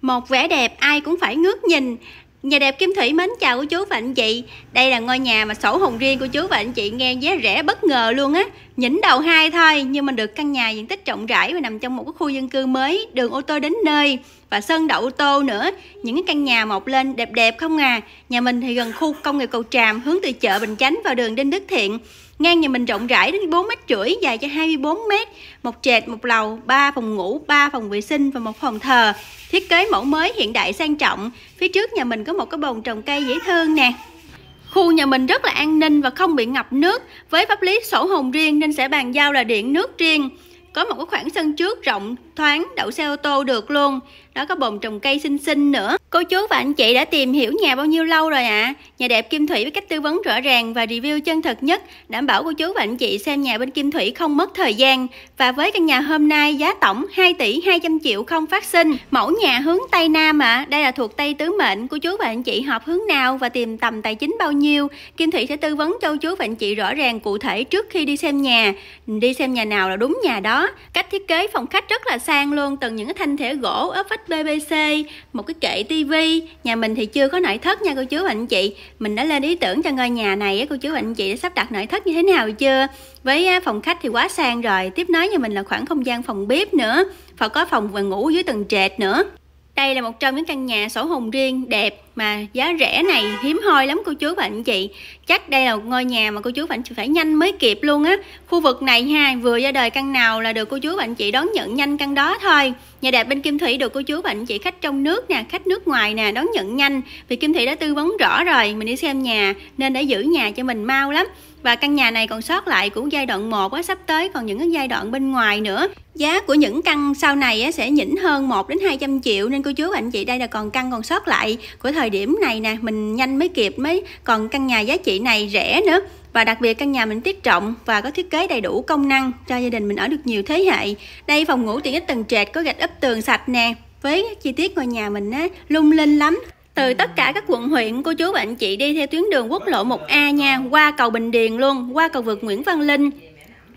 Một vẻ đẹp ai cũng phải ngước nhìn Nhà đẹp Kim Thủy mến chào của chú và anh chị Đây là ngôi nhà mà sổ hồng riêng của chú và anh chị nghe giá rẻ bất ngờ luôn á Nhỉnh đầu hai thôi nhưng mà được căn nhà diện tích rộng rãi và nằm trong một cái khu dân cư mới Đường ô tô đến nơi và sân đậu ô tô nữa Những cái căn nhà mọc lên đẹp đẹp không à Nhà mình thì gần khu công nghiệp Cầu Tràm hướng từ chợ Bình Chánh vào đường Đinh Đức Thiện ngang nhà mình rộng rãi đến 4 mét rưỡi dài cho 24 mét một trệt một lầu 3 phòng ngủ 3 phòng vệ sinh và một phòng thờ thiết kế mẫu mới hiện đại sang trọng phía trước nhà mình có một cái bồn trồng cây dễ thương nè Khu nhà mình rất là an ninh và không bị ngập nước Với pháp lý sổ hồng riêng nên sẽ bàn giao là điện nước riêng Có một cái khoảng sân trước rộng thoáng đậu xe ô tô được luôn đó có bồn trồng cây xinh xinh nữa cô chú và anh chị đã tìm hiểu nhà bao nhiêu lâu rồi ạ à? nhà đẹp kim thủy với cách tư vấn rõ ràng và review chân thật nhất đảm bảo cô chú và anh chị xem nhà bên kim thủy không mất thời gian và với căn nhà hôm nay giá tổng 2 tỷ 200 triệu không phát sinh mẫu nhà hướng tây nam ạ à. đây là thuộc tây tứ mệnh cô chú và anh chị hợp hướng nào và tìm tầm tài chính bao nhiêu kim thủy sẽ tư vấn cho cô chú và anh chị rõ ràng cụ thể trước khi đi xem nhà đi xem nhà nào là đúng nhà đó cách thiết kế phòng khách rất là sang luôn từng những cái thanh thể gỗ ốp vách PVC, một cái kệ tivi. Nhà mình thì chưa có nội thất nha cô chú và anh chị. Mình đã lên ý tưởng cho ngôi nhà này cô chú và anh chị đã sắp đặt nội thất như thế nào chưa? Với phòng khách thì quá sang rồi, tiếp nối nhà mình là khoảng không gian phòng bếp nữa, và có phòng và ngủ dưới tầng trệt nữa. Đây là một trong những căn nhà sổ hồng riêng đẹp mà giá rẻ này hiếm hoi lắm cô chú và anh chị. Chắc đây là một ngôi nhà mà cô chú và anh chị phải nhanh mới kịp luôn á. Khu vực này ha, vừa ra đời căn nào là được cô chú và anh chị đón nhận nhanh căn đó thôi. Nhà đẹp bên Kim Thủy được cô chú và anh chị khách trong nước nè, khách nước ngoài nè đón nhận nhanh. Vì Kim Thủy đã tư vấn rõ rồi, mình đi xem nhà nên đã giữ nhà cho mình mau lắm và căn nhà này còn sót lại của giai đoạn 1 á, sắp tới còn những cái giai đoạn bên ngoài nữa giá của những căn sau này á, sẽ nhỉnh hơn 1 đến 200 triệu nên cô chú và anh chị đây là còn căn còn sót lại của thời điểm này nè mình nhanh mới kịp mới còn căn nhà giá trị này rẻ nữa và đặc biệt căn nhà mình tiết trọng và có thiết kế đầy đủ công năng cho gia đình mình ở được nhiều thế hệ đây phòng ngủ tiện ích tầng trệt có gạch ấp tường sạch nè với chi tiết ngôi nhà mình á lung linh lắm từ tất cả các quận huyện cô chú bạn chị đi theo tuyến đường quốc lộ 1A nha qua cầu Bình Điền luôn qua cầu vượt Nguyễn Văn Linh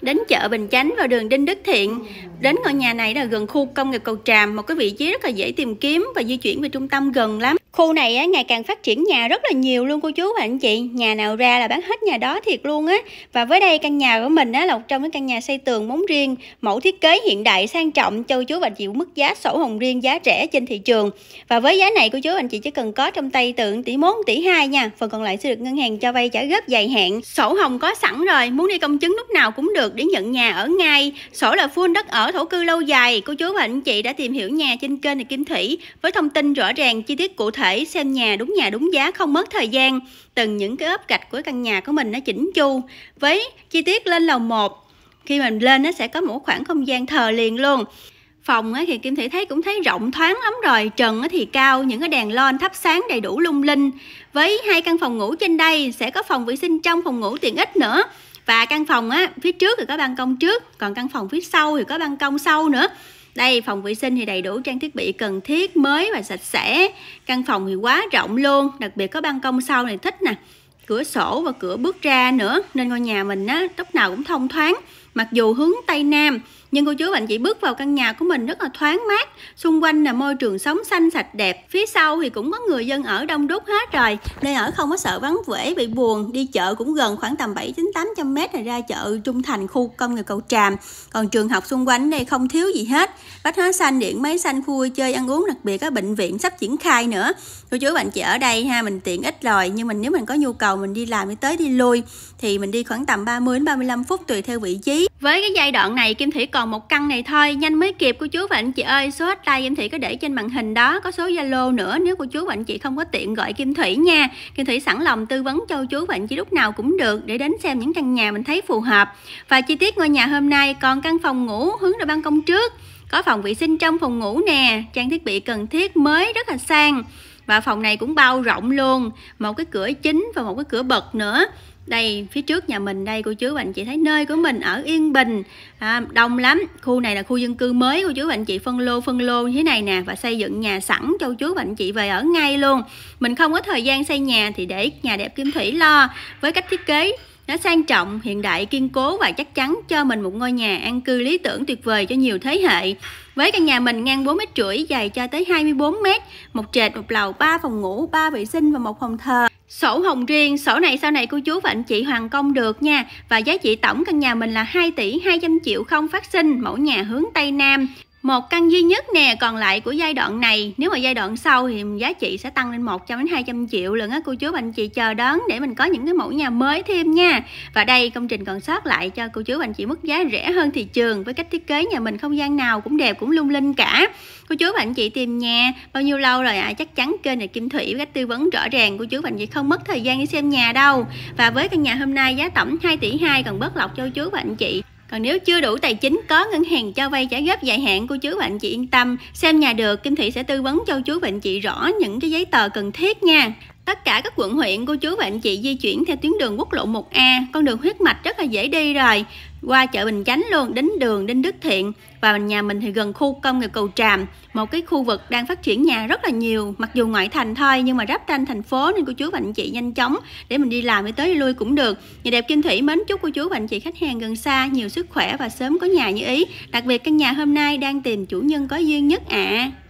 đến chợ Bình Chánh vào đường Đinh Đức Thiện đến ngôi nhà này là gần khu công nghiệp Cầu Tràm một cái vị trí rất là dễ tìm kiếm và di chuyển về trung tâm gần lắm Khu này á, ngày càng phát triển nhà rất là nhiều luôn cô chú và anh chị Nhà nào ra là bán hết nhà đó thiệt luôn á Và với đây căn nhà của mình á, là một trong những căn nhà xây tường móng riêng Mẫu thiết kế hiện đại sang trọng cho cô chú và anh chị mức giá sổ hồng riêng giá rẻ trên thị trường Và với giá này cô chú và anh chị chỉ cần có trong tay từ tỷ 1 tỷ 2 nha Phần còn lại sẽ được ngân hàng cho vay trả góp dài hạn Sổ hồng có sẵn rồi muốn đi công chứng lúc nào cũng được để nhận nhà ở ngay Sổ là full đất ở thổ cư lâu dài Cô chú và anh chị đã tìm hiểu nhà trên kênh này Kim Thủy Với thông tin rõ ràng chi tiết cụ thể thể xem nhà đúng nhà đúng giá không mất thời gian từng những cái ốp gạch của căn nhà của mình nó chỉnh chu với chi tiết lên lầu 1 khi mình lên nó sẽ có một khoảng không gian thờ liền luôn phòng thì kim thị thấy cũng thấy rộng thoáng lắm rồi trần thì cao những cái đèn lon thắp sáng đầy đủ lung linh với hai căn phòng ngủ trên đây sẽ có phòng vệ sinh trong phòng ngủ tiện ích nữa và căn phòng á phía trước thì có ban công trước còn căn phòng phía sau thì có ban công sau nữa đây phòng vệ sinh thì đầy đủ trang thiết bị cần thiết mới và sạch sẽ căn phòng thì quá rộng luôn đặc biệt có ban công sau này thích nè cửa sổ và cửa bước ra nữa nên ngôi nhà mình á lúc nào cũng thông thoáng mặc dù hướng tây nam nhưng cô chú bạn chỉ bước vào căn nhà của mình rất là thoáng mát xung quanh là môi trường sống xanh sạch đẹp phía sau thì cũng có người dân ở đông đúc hết rồi nơi ở không có sợ vắng vẻ bị buồn đi chợ cũng gần khoảng tầm bảy chín tám trăm mét là ra chợ trung thành khu công nghiệp cầu tràm còn trường học xung quanh đây không thiếu gì hết vách hóa xanh điện máy xanh khu vui chơi ăn uống đặc biệt có bệnh viện sắp triển khai nữa cô chú bạn chị ở đây ha mình tiện ích rồi nhưng mình nếu mình có nhu cầu mình đi làm đi tới đi lui thì mình đi khoảng tầm 30 đến 35 phút tùy theo vị trí với cái giai đoạn này kim thủy còn còn một căn này thôi nhanh mới kịp cô chú và anh chị ơi số tay Kim Thủy có để trên màn hình đó có số Zalo nữa nếu cô chú và anh chị không có tiện gọi Kim Thủy nha Kim Thủy sẵn lòng tư vấn cho chú và anh chị lúc nào cũng được để đến xem những căn nhà mình thấy phù hợp và chi tiết ngôi nhà hôm nay còn căn phòng ngủ hướng ra ban công trước có phòng vệ sinh trong phòng ngủ nè trang thiết bị cần thiết mới rất là sang và phòng này cũng bao rộng luôn một cái cửa chính và một cái cửa bật nữa đây phía trước nhà mình đây cô chú và anh chị thấy nơi của mình ở yên bình à, đông lắm khu này là khu dân cư mới cô chú và anh chị phân lô phân lô như thế này nè và xây dựng nhà sẵn cho chú và anh chị về ở ngay luôn mình không có thời gian xây nhà thì để nhà đẹp kim thủy lo với cách thiết kế nó sang trọng, hiện đại, kiên cố và chắc chắn cho mình một ngôi nhà an cư lý tưởng tuyệt vời cho nhiều thế hệ. Với căn nhà mình ngang 4 mét rưỡi, dài cho tới 24 mét, một trệt, một lầu, ba phòng ngủ, ba vệ sinh và một phòng thờ. Sổ hồng riêng, sổ này sau này cô chú và anh chị hoàn công được nha Và giá trị tổng căn nhà mình là 2 tỷ 200 triệu không phát sinh, mẫu nhà hướng Tây Nam một căn duy nhất nè còn lại của giai đoạn này nếu mà giai đoạn sau thì giá trị sẽ tăng lên 100 đến 200 triệu lần á cô chú anh chị chờ đón để mình có những cái mẫu nhà mới thêm nha và đây công trình còn sót lại cho cô chú anh chị mức giá rẻ hơn thị trường với cách thiết kế nhà mình không gian nào cũng đẹp cũng lung linh cả cô chú và anh chị tìm nhà bao nhiêu lâu rồi ạ à? chắc chắn kênh này Kim Thủy với cách tư vấn rõ ràng cô chú và anh chị không mất thời gian đi xem nhà đâu và với căn nhà hôm nay giá tổng 2 tỷ 2 còn bớt lọc cho chú và anh chị còn nếu chưa đủ tài chính có ngân hàng cho vay trả góp dài hạn cô chú và anh chị yên tâm xem nhà được kim thị sẽ tư vấn cho chú và anh chị rõ những cái giấy tờ cần thiết nha Tất cả các quận huyện cô chú và anh chị di chuyển theo tuyến đường quốc lộ 1A, con đường huyết mạch rất là dễ đi rồi. Qua chợ Bình Chánh luôn, đến đường đến Đức Thiện và nhà mình thì gần khu công nghiệp Cầu Tràm, một cái khu vực đang phát triển nhà rất là nhiều, mặc dù ngoại thành thôi nhưng mà ráp ranh thành phố nên cô chú và anh chị nhanh chóng để mình đi làm đi tới đi lui cũng được. Nhà đẹp Kim Thủy mến chúc cô chú và anh chị khách hàng gần xa nhiều sức khỏe và sớm có nhà như ý. Đặc biệt căn nhà hôm nay đang tìm chủ nhân có duyên nhất ạ. À.